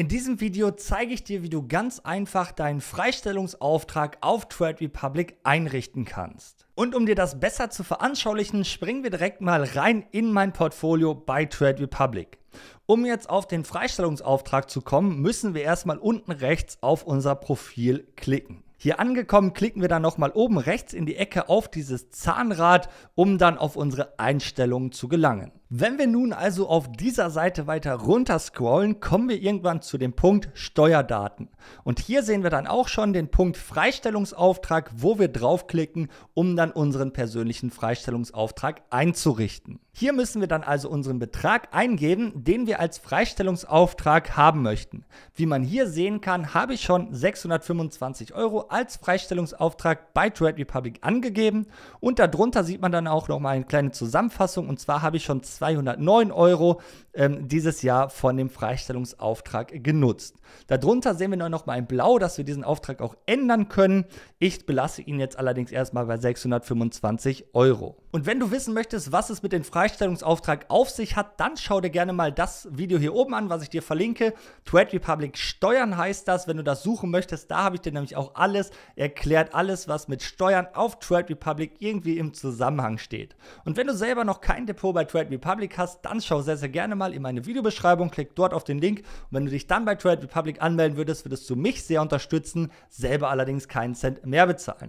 In diesem Video zeige ich dir, wie du ganz einfach deinen Freistellungsauftrag auf Trade Republic einrichten kannst. Und um dir das besser zu veranschaulichen, springen wir direkt mal rein in mein Portfolio bei Trade Republic. Um jetzt auf den Freistellungsauftrag zu kommen, müssen wir erstmal unten rechts auf unser Profil klicken. Hier angekommen, klicken wir dann nochmal oben rechts in die Ecke auf dieses Zahnrad, um dann auf unsere Einstellungen zu gelangen. Wenn wir nun also auf dieser Seite weiter runter scrollen, kommen wir irgendwann zu dem Punkt Steuerdaten. Und hier sehen wir dann auch schon den Punkt Freistellungsauftrag, wo wir draufklicken, um dann unseren persönlichen Freistellungsauftrag einzurichten. Hier müssen wir dann also unseren Betrag eingeben, den wir als Freistellungsauftrag haben möchten. Wie man hier sehen kann, habe ich schon 625 Euro als Freistellungsauftrag bei Trade Republic angegeben und darunter sieht man dann auch nochmal eine kleine Zusammenfassung und zwar habe ich schon 209 Euro ähm, dieses Jahr von dem Freistellungsauftrag genutzt. Darunter sehen wir noch mal in Blau, dass wir diesen Auftrag auch ändern können. Ich belasse ihn jetzt allerdings erstmal bei 625 Euro. Und wenn du wissen möchtest, was es mit dem Freistellungsauftrag auf sich hat, dann schau dir gerne mal das Video hier oben an, was ich dir verlinke. Trade Republic Steuern heißt das. Wenn du das suchen möchtest, da habe ich dir nämlich auch alles erklärt, alles, was mit Steuern auf Trade Republic irgendwie im Zusammenhang steht. Und wenn du selber noch kein Depot bei Trade Republic Republic hast, dann schau sehr, sehr gerne mal in meine Videobeschreibung, klick dort auf den Link. Und wenn du dich dann bei Trade Republic anmelden würdest, würdest du mich sehr unterstützen, selber allerdings keinen Cent mehr bezahlen.